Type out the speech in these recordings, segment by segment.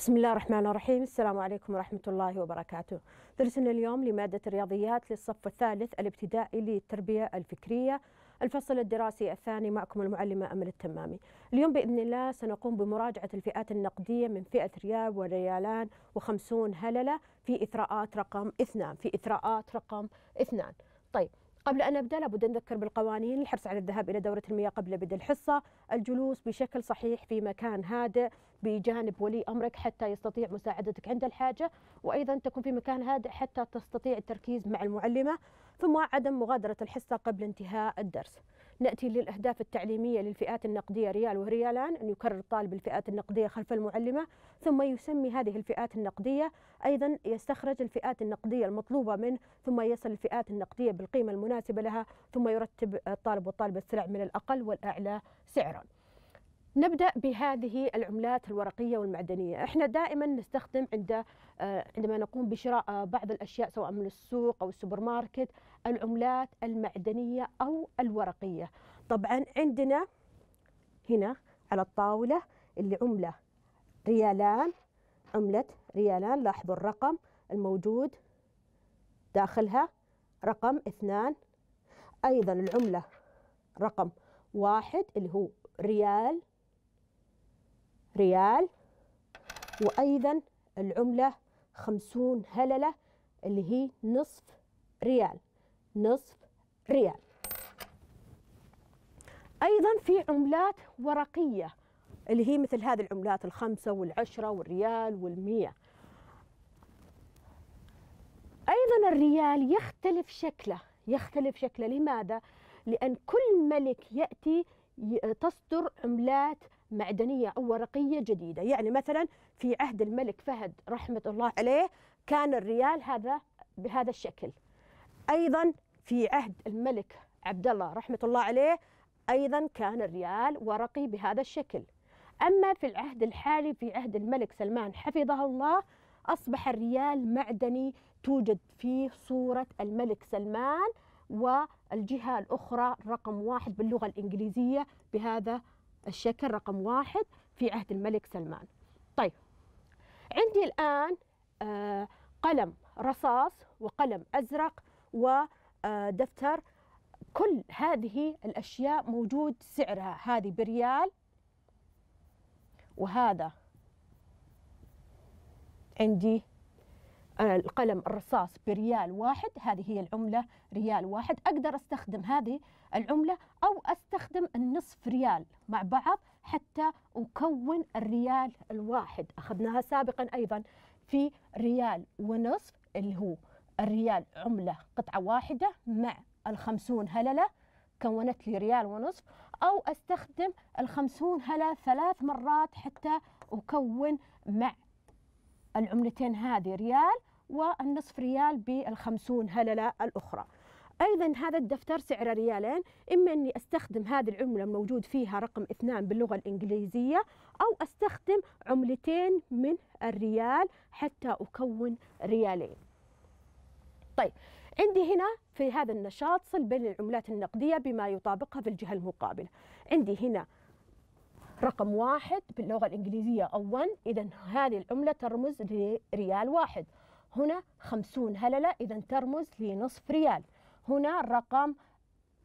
بسم الله الرحمن الرحيم السلام عليكم ورحمة الله وبركاته درسنا اليوم لمادة الرياضيات للصف الثالث الابتدائي للتربية الفكرية الفصل الدراسي الثاني معكم المعلمة أمل التمامي اليوم بإذن الله سنقوم بمراجعة الفئات النقدية من فئة ريال وريالان وخمسون هللة في إثراءات رقم اثنان في إثراءات رقم اثنان طيب قبل أن نبدأ لابد أن نذكر بالقوانين الحرص على الذهاب إلى دورة المياه قبل بدء الحصة الجلوس بشكل صحيح في مكان هادئ بجانب ولي امرك حتى يستطيع مساعدتك عند الحاجه وايضا تكون في مكان هادئ حتى تستطيع التركيز مع المعلمه ثم عدم مغادره الحصه قبل انتهاء الدرس. ناتي للاهداف التعليميه للفئات النقديه ريال وريالان ان يكرر الطالب الفئات النقديه خلف المعلمه ثم يسمي هذه الفئات النقديه ايضا يستخرج الفئات النقديه المطلوبه منه ثم يصل الفئات النقديه بالقيمه المناسبه لها ثم يرتب الطالب والطالبه السلع من الاقل والاعلى سعرا. نبدا بهذه العملات الورقيه والمعدنيه احنا دائما نستخدم عند آه، عندما نقوم بشراء آه، بعض الاشياء سواء من السوق او السوبر ماركت العملات المعدنيه او الورقيه طبعا عندنا هنا على الطاوله اللي عمله ريالان عمله ريالان لاحظوا الرقم الموجود داخلها رقم اثنان ايضا العمله رقم واحد اللي هو ريال ريال وأيضا العملة خمسون هللة اللي هي نصف ريال نصف ريال أيضا في عملات ورقية اللي هي مثل هذه العملات الخمسة والعشرة والريال والمية أيضا الريال يختلف شكله يختلف شكله لماذا؟ لأن كل ملك يأتي تصدر عملات معدنية أو ورقية جديدة يعني مثلا في عهد الملك فهد رحمة الله عليه كان الريال هذا بهذا الشكل أيضا في عهد الملك عبد الله رحمة الله عليه أيضا كان الريال ورقي بهذا الشكل أما في العهد الحالي في عهد الملك سلمان حفظه الله أصبح الريال معدني توجد فيه صورة الملك سلمان والجهة الأخرى رقم واحد باللغة الإنجليزية بهذا الشكل رقم واحد في عهد الملك سلمان طيب عندي الآن آه، قلم رصاص وقلم أزرق ودفتر آه، كل هذه الأشياء موجود سعرها هذه بريال وهذا عندي آه، القلم الرصاص بريال واحد هذه هي العملة ريال واحد أقدر أستخدم هذه العملة أو أستخدم النصف ريال مع بعض حتى أكون الريال الواحد أخذناها سابقا أيضا في ريال ونصف اللي هو الريال عملة قطعة واحدة مع الخمسون هللة كونت لي ريال ونصف أو أستخدم الخمسون هلة ثلاث مرات حتى أكون مع العملتين هذه ريال والنصف ريال بالخمسون هللة الأخرى ايضا هذا الدفتر سعره ريالين اما اني استخدم هذه العمله الموجود فيها رقم اثنان باللغه الانجليزيه او استخدم عملتين من الريال حتى اكون ريالين طيب عندي هنا في هذا النشاط صل بين العملات النقديه بما يطابقها في الجهه المقابله عندي هنا رقم واحد باللغه الانجليزيه او 1 اذا هذه العمله ترمز لريال واحد هنا 50 هللة إذا ترمز لنصف ريال هنا الرقم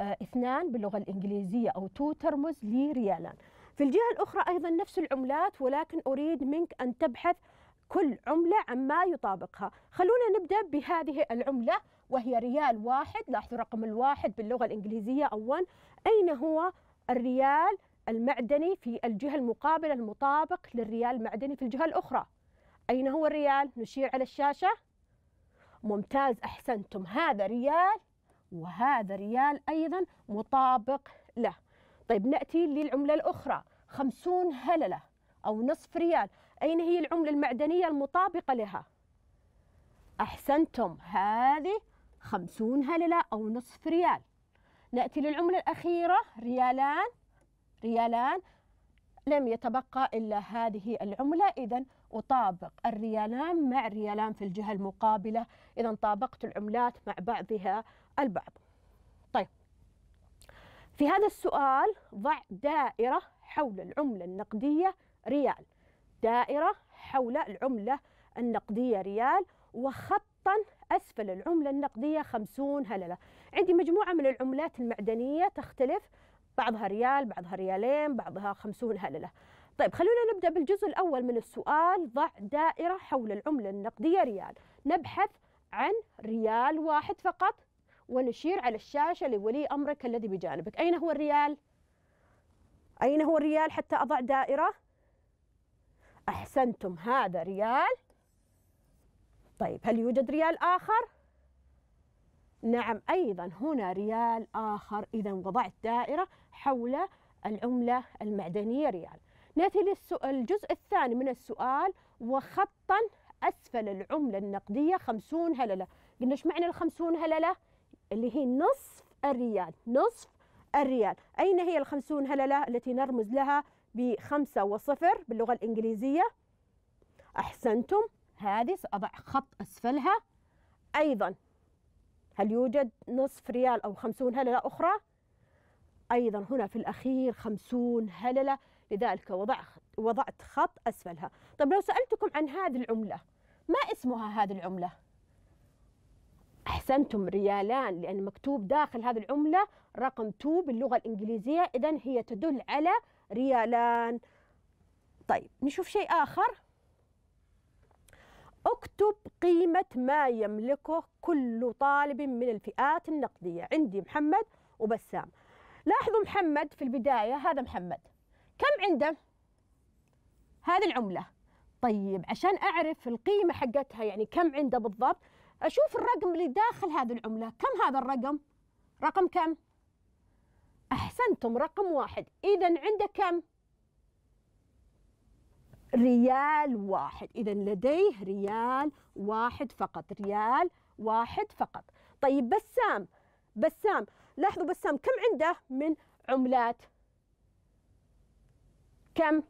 آه، اثنان باللغة الإنجليزية أو تو ترمز لريالان في الجهة الأخرى أيضا نفس العملات ولكن أريد منك أن تبحث كل عملة عما يطابقها خلونا نبدأ بهذه العملة وهي ريال واحد لاحظوا رقم الواحد باللغة الإنجليزية أولا أين هو الريال المعدني في الجهة المقابلة المطابق للريال المعدني في الجهة الأخرى أين هو الريال؟ نشير على الشاشة ممتاز أحسنتم هذا ريال وهذا ريال أيضا مطابق له طيب نأتي للعملة الأخرى خمسون هللة أو نصف ريال أين هي العملة المعدنية المطابقة لها؟ أحسنتم هذه خمسون هللة أو نصف ريال نأتي للعملة الأخيرة ريالان ريالان لم يتبقى إلا هذه العملة إذا أطابق الريالان مع ريالان في الجهة المقابلة إذا طابقت العملات مع بعضها البعض طيب في هذا السؤال ضع دائرة حول العملة النقدية ريال دائرة حول العملة النقدية ريال وخطا أسفل العملة النقدية خمسون هللة عندي مجموعة من العملات المعدنية تختلف بعضها ريال بعضها ريالين بعضها خمسون هللة طيب خلونا نبدأ بالجزء الأول من السؤال ضع دائرة حول العملة النقدية ريال نبحث عن ريال واحد فقط ونشير على الشاشة لولي أمرك الذي بجانبك أين هو الريال؟ أين هو الريال حتى أضع دائرة؟ أحسنتم هذا ريال طيب هل يوجد ريال آخر؟ نعم أيضا هنا ريال آخر إذا وضعت دائرة حول العملة المعدنية ريال نأتي للجزء الثاني من السؤال وخطا أسفل العملة النقدية 50 هللة قلنا ايش معنى ال هللة؟ اللي هي نصف الريال نصف الريال أين هي ال هللة التي نرمز لها بخمسة وصفر باللغة الإنجليزية؟ أحسنتم هذه سأضع خط أسفلها أيضا هل يوجد نصف ريال أو خمسون هللة أخرى؟ أيضا هنا في الأخير خمسون هللة لذلك وضعت خط أسفلها طب لو سألتكم عن هذه العملة ما اسمها هذه العملة؟ أحسنتم ريالان لأن مكتوب داخل هذه العملة رقم 2 باللغة الإنجليزية إذا هي تدل على ريالان طيب نشوف شيء آخر اكتب قيمة ما يملكه كل طالب من الفئات النقدية عندي محمد وبسام لاحظوا محمد في البداية هذا محمد كم عنده هذه العملة طيب عشان أعرف القيمة حقتها يعني كم عنده بالضبط أشوف الرقم اللي داخل هذه العملة كم هذا الرقم رقم كم أحسنتم رقم واحد إذا عنده كم ريال واحد إذا لديه ريال واحد فقط ريال واحد فقط طيب بسام بسام لاحظوا بسام كم عنده من عملات كم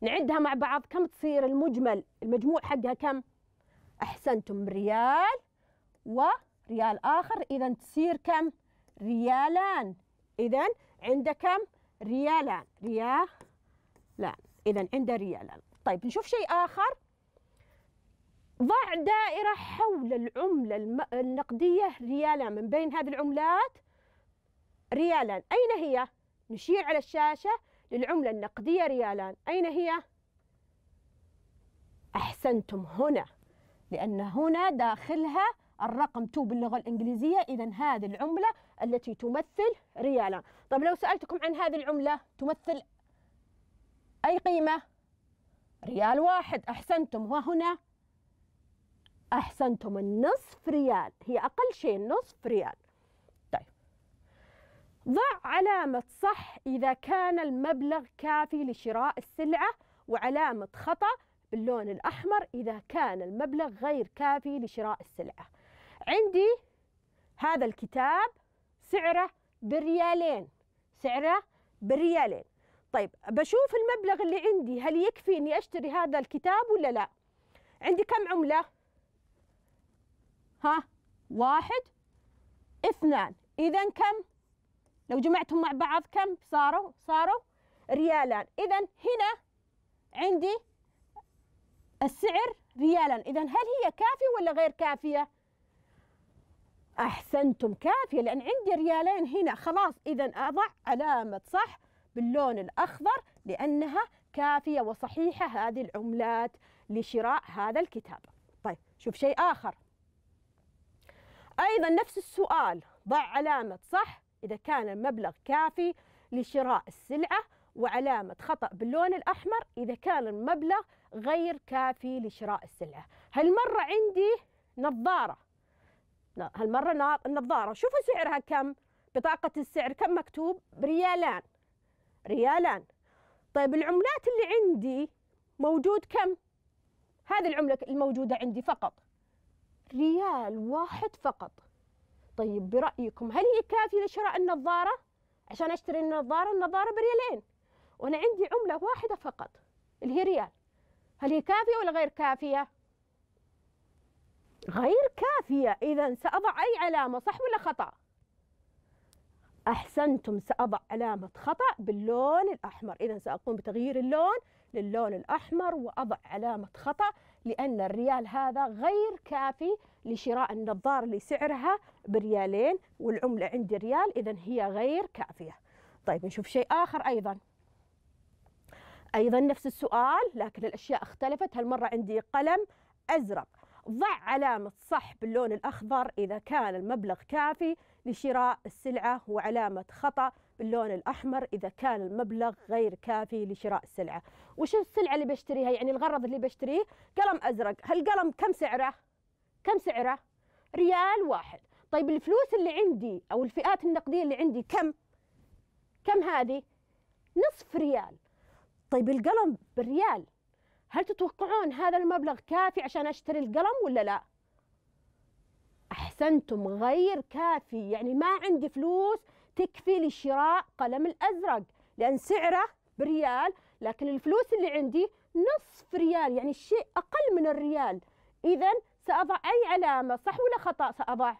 نعدها مع بعض كم تصير المجمل المجموع حقها كم أحسنتم ريال وريال آخر إذا تصير كم ريالان إذا عنده كم ريالان ريالان إذا عنده ريالان طيب نشوف شيء آخر ضع دائرة حول العملة النقدية ريالان من بين هذه العملات ريالان أين هي؟ نشير على الشاشة للعملة النقدية ريالان أين هي؟ أحسنتم هنا لأن هنا داخلها الرقم 2 باللغة الإنجليزية إذا هذه العملة التي تمثل ريالان طيب لو سألتكم عن هذه العملة تمثل أي قيمة ريال واحد أحسنتم وهنا أحسنتم النصف ريال هي أقل شيء نصف ريال ضع علامة صح إذا كان المبلغ كافي لشراء السلعة وعلامة خطأ باللون الأحمر إذا كان المبلغ غير كافي لشراء السلعة عندي هذا الكتاب سعره بريالين سعره بريالين طيب بشوف المبلغ اللي عندي هل يكفي اني اشتري هذا الكتاب ولا لا عندي كم عملة ها واحد اثنان اذا كم لو جمعتهم مع بعض كم صاروا صاروا ريالان إذا هنا عندي السعر ريالا إذا هل هي كافية ولا غير كافية أحسنتم كافية لأن عندي ريالين هنا خلاص إذا أضع علامة صح باللون الأخضر لأنها كافية وصحيحة هذه العملات لشراء هذا الكتاب طيب شوف شيء آخر أيضا نفس السؤال ضع علامة صح إذا كان المبلغ كافي لشراء السلعة وعلامة خطأ باللون الأحمر إذا كان المبلغ غير كافي لشراء السلعة هالمرة عندي نظارة هالمرة النظارة شوفوا سعرها كم بطاقة السعر كم مكتوب ريالان ريالان طيب العملات اللي عندي موجود كم هذه العملة الموجودة عندي فقط ريال واحد فقط طيب برأيكم هل هي كافية لشراء النظارة؟ عشان أشتري النظارة النظارة بريالين وأنا عندي عملة واحدة فقط اللي هي ريال هل هي كافية ولا غير كافية؟ غير كافية إذا سأضع أي علامة صح ولا خطأ؟ أحسنتم سأضع علامة خطأ باللون الأحمر إذا سأقوم بتغيير اللون للون الأحمر وأضع علامة خطأ لأن الريال هذا غير كافي لشراء النظارة اللي سعرها بريالين والعملة عندي ريال إذا هي غير كافية طيب نشوف شيء آخر أيضا أيضا نفس السؤال لكن الأشياء اختلفت هالمرة عندي قلم أزرق ضع علامة صح باللون الأخضر إذا كان المبلغ كافي لشراء السلعة وعلامة خطأ باللون الأحمر إذا كان المبلغ غير كافي لشراء السلعة وش السلعة اللي بشتريها يعني الغرض اللي بشتريه قلم أزرق هالقلم كم سعره؟ كم سعره؟ ريال واحد طيب الفلوس اللي عندي او الفئات النقديه اللي عندي كم كم هذه نصف ريال طيب القلم بريال هل تتوقعون هذا المبلغ كافي عشان اشتري القلم ولا لا احسنتم غير كافي يعني ما عندي فلوس تكفي لشراء قلم الازرق لان سعره بريال لكن الفلوس اللي عندي نصف ريال يعني الشيء اقل من الريال اذا ساضع اي علامه صح ولا خطا ساضع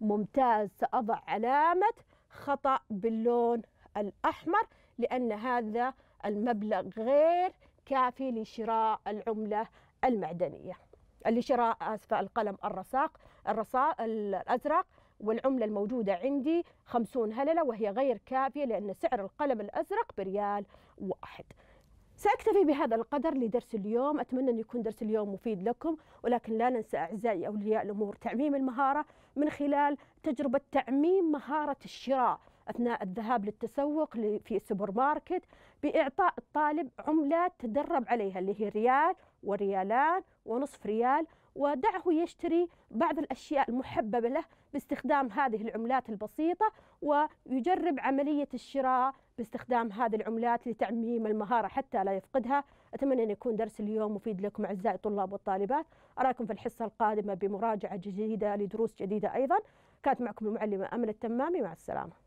ممتاز سأضع علامة خطأ باللون الأحمر لأن هذا المبلغ غير كافي لشراء العملة المعدنية لشراء آسفة القلم الرصاق الرصاق الأزرق والعملة الموجودة عندي خمسون هللة وهي غير كافية لأن سعر القلم الأزرق بريال واحد سأكتفي بهذا القدر لدرس اليوم أتمنى أن يكون درس اليوم مفيد لكم ولكن لا ننسى أعزائي أولياء الأمور تعميم المهارة من خلال تجربة تعميم مهارة الشراء أثناء الذهاب للتسوق في السوبر ماركت بإعطاء الطالب عملات تدرب عليها اللي هي ريال وريالان ونصف ريال ودعه يشتري بعض الأشياء المحببة له باستخدام هذه العملات البسيطة ويجرب عملية الشراء باستخدام هذه العملات لتعميم المهارة حتى لا يفقدها أتمنى أن يكون درس اليوم مفيد لكم أعزائي الطلاب والطالبات أراكم في الحصة القادمة بمراجعة جديدة لدروس جديدة أيضا كانت معكم المعلمة أمل التمامي مع السلامة